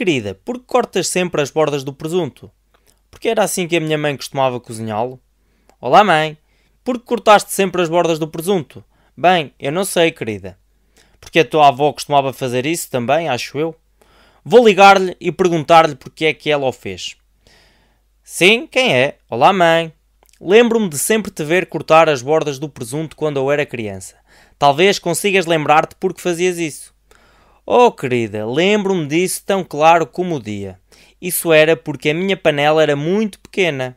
Querida, por que cortas sempre as bordas do presunto? Porque era assim que a minha mãe costumava cozinhá-lo. Olá, mãe. Por que cortaste sempre as bordas do presunto? Bem, eu não sei, querida. Porque a tua avó costumava fazer isso também, acho eu. Vou ligar-lhe e perguntar-lhe porque é que ela o fez. Sim, quem é? Olá, mãe. Lembro-me de sempre te ver cortar as bordas do presunto quando eu era criança. Talvez consigas lembrar-te porque fazias isso. Oh, querida, lembro-me disso tão claro como o dia. Isso era porque a minha panela era muito pequena.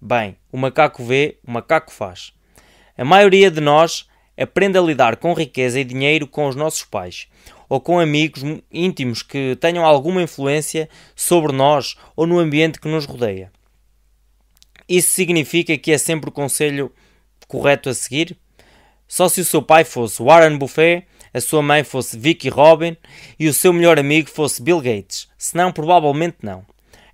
Bem, o macaco vê, o macaco faz. A maioria de nós aprende a lidar com riqueza e dinheiro com os nossos pais ou com amigos íntimos que tenham alguma influência sobre nós ou no ambiente que nos rodeia. Isso significa que é sempre o conselho correto a seguir? Só se o seu pai fosse Warren Buffet a sua mãe fosse Vicky Robin e o seu melhor amigo fosse Bill Gates, senão provavelmente não.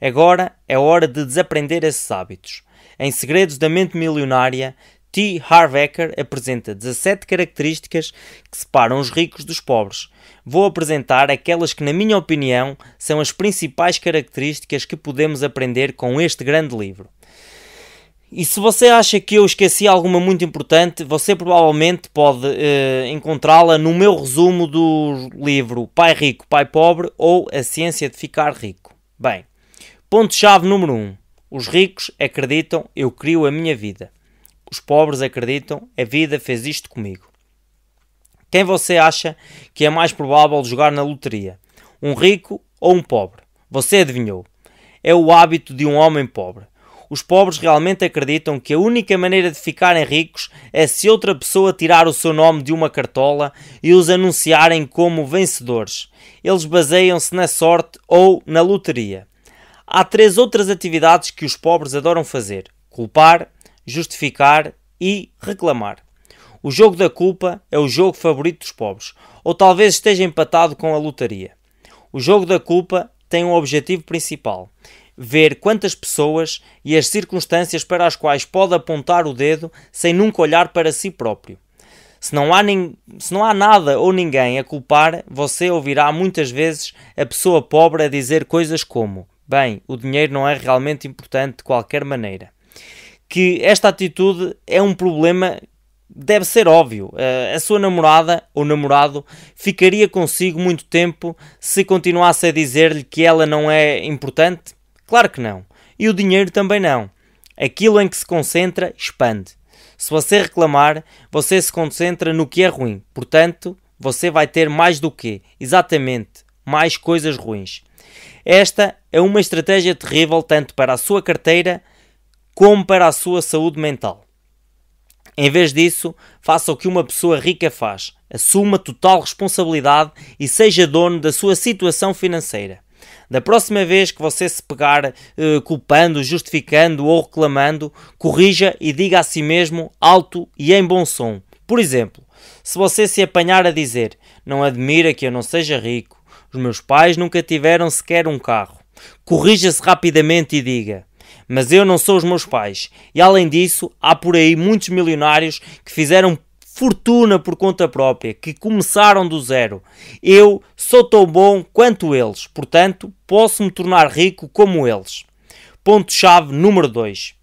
Agora é hora de desaprender esses hábitos. Em Segredos da Mente Milionária, T. Harvecker apresenta 17 características que separam os ricos dos pobres. Vou apresentar aquelas que, na minha opinião, são as principais características que podemos aprender com este grande livro. E se você acha que eu esqueci alguma muito importante, você provavelmente pode eh, encontrá-la no meu resumo do livro Pai Rico, Pai Pobre ou A Ciência de Ficar Rico. Bem, ponto-chave número 1. Um. Os ricos acreditam, eu crio a minha vida. Os pobres acreditam, a vida fez isto comigo. Quem você acha que é mais provável jogar na loteria? Um rico ou um pobre? Você adivinhou. É o hábito de um homem pobre. Os pobres realmente acreditam que a única maneira de ficarem ricos é se outra pessoa tirar o seu nome de uma cartola e os anunciarem como vencedores. Eles baseiam-se na sorte ou na loteria. Há três outras atividades que os pobres adoram fazer: culpar, justificar e reclamar. O jogo da culpa é o jogo favorito dos pobres, ou talvez esteja empatado com a loteria. O jogo da culpa tem um objetivo principal: ver quantas pessoas e as circunstâncias para as quais pode apontar o dedo sem nunca olhar para si próprio. Se não, há nin... se não há nada ou ninguém a culpar, você ouvirá muitas vezes a pessoa pobre a dizer coisas como: Bem, o dinheiro não é realmente importante de qualquer maneira. Que esta atitude é um problema deve ser óbvio. Eh, a sua namorada ou namorado ficaria consigo muito tempo se continuasse a dizer-lhe que ela não é importante? Claro que não. E o dinheiro também não. Aquilo em que se concentra expande. Se você reclamar, você se concentra no que é ruim. Portanto, você vai ter mais do que, exatamente, mais coisas ruins. Esta é uma estratégia terrível tanto para a sua carteira como para a sua saúde mental. Em vez disso, faça o que uma pessoa rica faz: assuma total responsabilidade e seja dono da sua situação financeira. Da próxima vez que você se pegar eh, culpando, justificando ou reclamando, corrija e diga a si mesmo alto e em bom som. Por exemplo, se você se apanhar a dizer: Não admira que eu não seja rico, os meus pais nunca tiveram sequer um carro, corrija-se rapidamente e diga: Mas eu não sou os meus pais. E além disso, há por aí muitos milionários que fizeram fortuna por conta própria, que começaram do zero. Eu sou tão bom quanto eles, portanto, posso me tornar rico como eles. Ponto-chave número 2.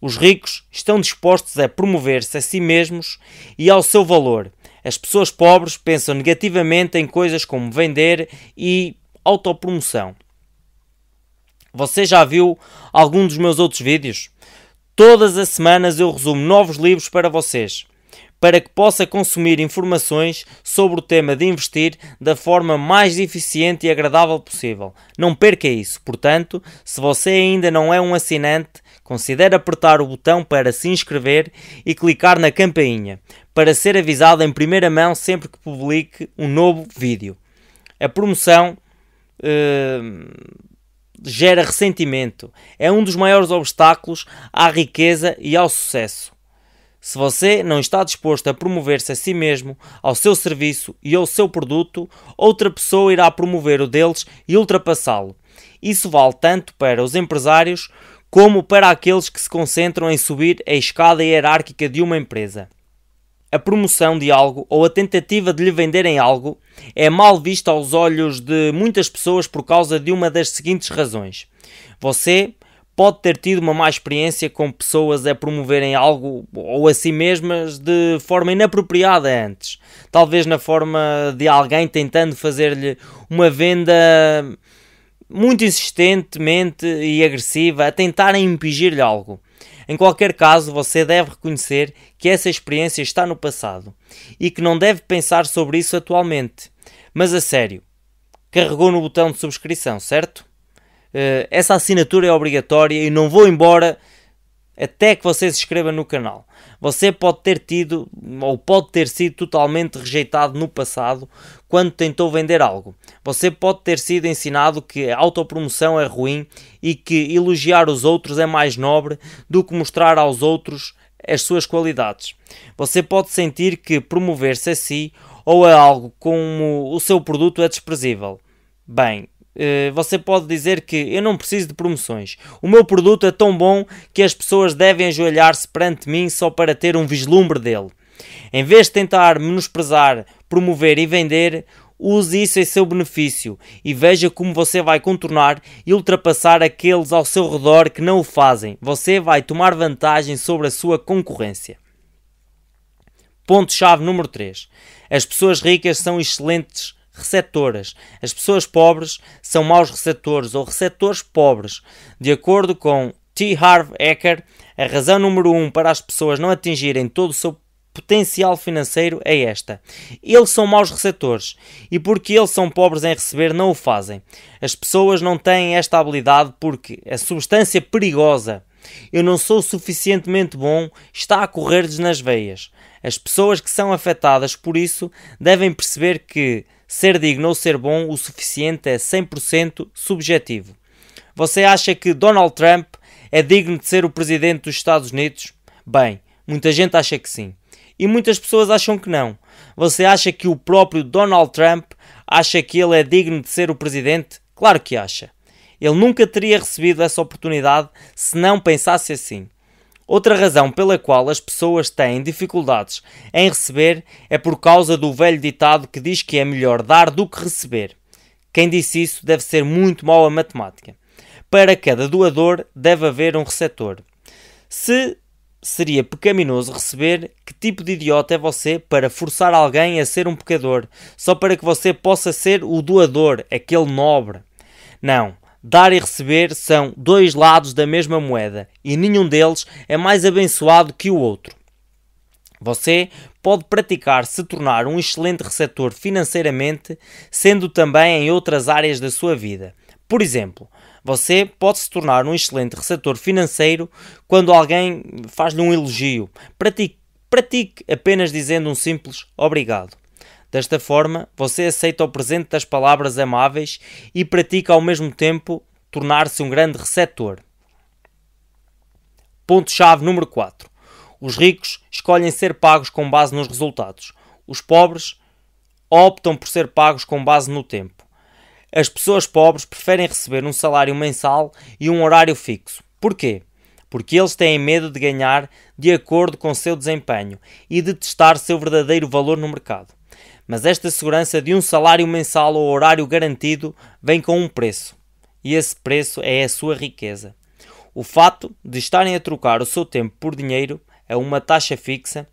Os ricos estão dispostos a promover-se a si mesmos e ao seu valor. As pessoas pobres pensam negativamente em coisas como vender e autopromoção. Você já viu algum dos meus outros vídeos? Todas as semanas eu resumo novos livros para vocês para que possa consumir informações sobre o tema de investir da forma mais eficiente e agradável possível. Não perca isso. Portanto, se você ainda não é um assinante, considere apertar o botão para se inscrever e clicar na campainha para ser avisado em primeira mão sempre que publique um novo vídeo. A promoção uh, gera ressentimento. É um dos maiores obstáculos à riqueza e ao sucesso. Se você não está disposto a promover-se a si mesmo, ao seu serviço e ao seu produto, outra pessoa irá promover o deles e ultrapassá-lo. Isso vale tanto para os empresários como para aqueles que se concentram em subir a escada hierárquica de uma empresa. A promoção de algo ou a tentativa de lhe venderem algo é mal vista aos olhos de muitas pessoas por causa de uma das seguintes razões. Você pode ter tido uma má experiência com pessoas a promoverem algo ou a si mesmas de forma inapropriada antes. Talvez na forma de alguém tentando fazer-lhe uma venda muito insistentemente e agressiva a tentar impingir-lhe algo. Em qualquer caso, você deve reconhecer que essa experiência está no passado e que não deve pensar sobre isso atualmente. Mas a sério, carregou no botão de subscrição, certo? Eh, essa assinatura é obrigatória e não vou embora até que você se inscreva no canal. Você pode ter tido ou pode ter sido totalmente rejeitado no passado quando tentou vender algo. Você pode ter sido ensinado que a autopromoção é ruim e que elogiar os outros é mais nobre do que mostrar aos outros as suas qualidades. Você pode sentir que promover-se a si ou a algo como o seu produto é desprezível. Bem, eh, você pode dizer que eu não preciso de promoções. O meu produto é tão bom que as pessoas devem ajoelhar-se perante mim só para ter um vislumbre dele. Em vez de tentar menosprezar, promover e vender, use isso em seu benefício e veja como você vai contornar e ultrapassar aqueles ao seu redor que não o fazem. Você vai tomar vantagem sobre a sua concorrência. Ponto-chave número 3. As pessoas ricas são excelentes receptoras. As pessoas pobres são maus receptores ou receptores pobres. De acordo com T. Harv Eker, a razão número um para as pessoas não atingirem todo o seu potencial financeiro é esta. Eles são maus receptores e porque eles são pobres em receber, não o fazem. As pessoas não têm esta habilidade porque a substância perigosa eu não sou suficientemente bom, está a correr-lhes nas veias. As pessoas que são afetadas por isso devem perceber que Ser digno ou ser bom o suficiente é 100% subjetivo. Você acha que Donald Trump é digno de ser o presidente dos Estados Unidos? Bem, muita gente acha que sim. E muitas pessoas acham que não. Você acha que o próprio Donald Trump acha que ele é digno de ser o presidente? Claro que acha. Ele nunca teria recebido essa oportunidade se não pensasse assim. Outra razão pela qual as pessoas têm dificuldades em receber é por causa do velho ditado que diz que é melhor dar do que receber. Quem disse isso deve ser muito mau a matemática. Para cada doador deve haver um receptor. Se seria pecaminoso receber, que tipo de idiota é você para forçar alguém a ser um pecador, só para que você possa ser o doador, aquele nobre? Não. Dar e receber são dois lados da mesma moeda e nenhum deles é mais abençoado que o outro. Você pode praticar se tornar um excelente receptor financeiramente, sendo também em outras áreas da sua vida. Por exemplo, você pode se tornar um excelente receptor financeiro quando alguém faz-lhe um elogio. Pratique, pratique apenas dizendo um simples obrigado. Desta forma, você aceita o presente das palavras amáveis e pratica ao mesmo tempo tornar-se um grande receptor. Ponto-chave número 4. Os ricos escolhem ser pagos com base nos resultados. Os pobres optam por ser pagos com base no tempo. As pessoas pobres preferem receber um salário mensal e um horário fixo. Porquê? Porque eles têm medo de ganhar de acordo com seu desempenho e de testar seu verdadeiro valor no mercado. Mas esta segurança de um salário mensal ou horário garantido vem com um preço. E esse preço é a sua riqueza. O fato de estarem a trocar o seu tempo por dinheiro a é uma taxa fixa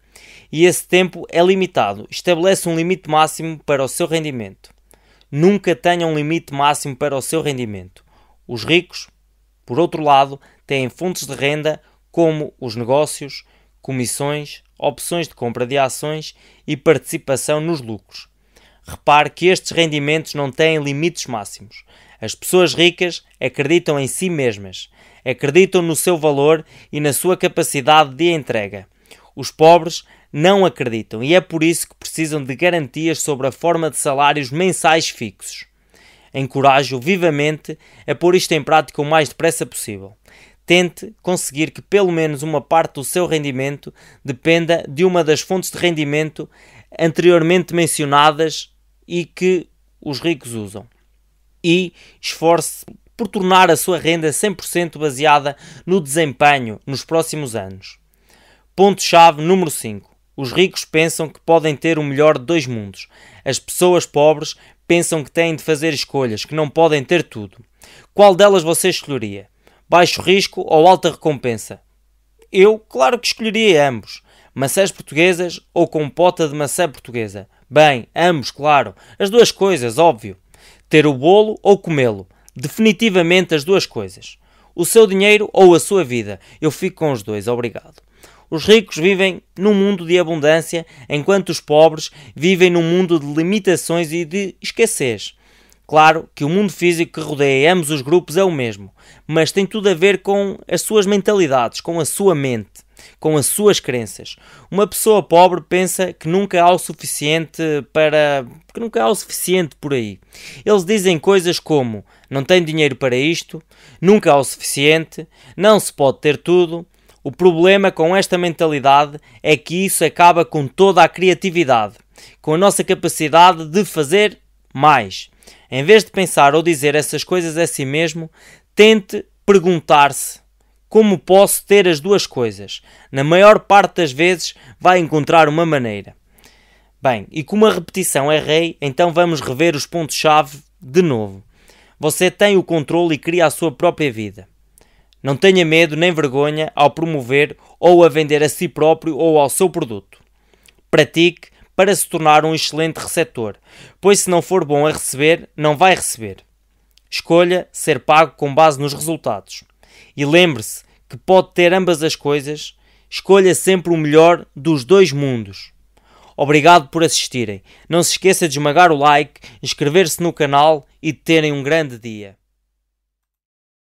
e esse tempo é limitado, estabelece um limite máximo para o seu rendimento. Nunca tenha um limite máximo para o seu rendimento. Os ricos, por outro lado, têm fontes de renda como os negócios, comissões, opções de compra de ações e participação nos lucros. Repare que estes rendimentos não têm limites máximos. As pessoas ricas acreditam em si mesmas, acreditam no seu valor e na sua capacidade de entrega. Os pobres não acreditam e é por isso que precisam de garantias sobre a forma de salários mensais fixos. Encorajo vivamente a pôr isto em prática o mais depressa possível tente conseguir que pelo menos uma parte do seu rendimento dependa de uma das fontes de rendimento anteriormente mencionadas e que os ricos usam. E esforce por tornar a sua renda 100% baseada no desempenho nos próximos anos. Ponto-chave número 5. Os ricos pensam que podem ter o melhor de dois mundos. As pessoas pobres pensam que têm de fazer escolhas, que não podem ter tudo. Qual delas você escolheria? baixo risco ou alta recompensa? Eu, claro que escolheria ambos, maçãs portuguesas ou compota de maçã portuguesa. Bem, ambos, claro, as duas coisas, óbvio. Ter o bolo ou comê-lo, definitivamente as duas coisas. O seu dinheiro ou a sua vida, eu fico com os dois, obrigado. Os ricos vivem num mundo de abundância, enquanto os pobres vivem num mundo de limitações e de escassez. Claro que o mundo físico que rodeia ambos os grupos é o mesmo, mas tem tudo a ver com as suas mentalidades, com a sua mente, com as suas crenças. Uma pessoa pobre pensa que nunca há o suficiente para. que nunca há o suficiente por aí. Eles dizem coisas como: não tenho dinheiro para isto, nunca há o suficiente, não se pode ter tudo. O problema com esta mentalidade é que isso acaba com toda a criatividade, com a nossa capacidade de fazer mas, em vez de pensar ou dizer essas coisas a si mesmo, tente perguntar-se como posso ter as duas coisas. Na maior parte das vezes vai encontrar uma maneira. Bem, e como a repetição é rei, então vamos rever os pontos-chave de novo. Você tem o controle e cria a sua própria vida. Não tenha medo nem vergonha ao promover ou a vender a si próprio ou ao seu produto. Pratique para se tornar um excelente receptor, pois se não for bom a receber, não vai receber. Escolha ser pago com base nos resultados. E lembre-se que pode ter ambas as coisas, escolha sempre o melhor dos dois mundos. Obrigado por assistirem. Não se esqueça de esmagar o like, inscrever-se no canal e de terem um grande dia.